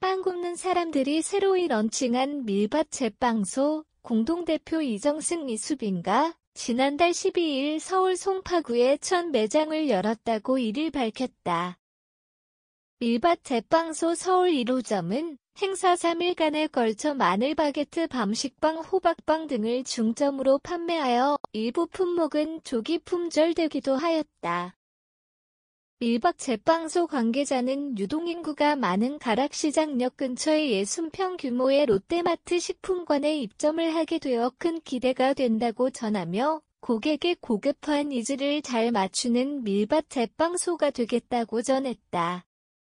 빵 굽는 사람들이 새로이 런칭한 밀밥 제빵소 공동대표 이정승 이수빈과 지난달 12일 서울 송파구에 첫 매장을 열었다고 이를 밝혔다. 밀밭 제빵소 서울 1호점은 행사 3일간에 걸쳐 마늘 바게트, 밤식빵, 호박빵 등을 중점으로 판매하여 일부 품목은 조기 품절되기도 하였다. 밀박 제빵소 관계자는 유동인구가 많은 가락시장역 근처의 60평 규모의 롯데마트 식품관에 입점을 하게 되어 큰 기대가 된다고 전하며 고객의 고급화한 니즈를 잘 맞추는 밀밭 제빵소가 되겠다고 전했다.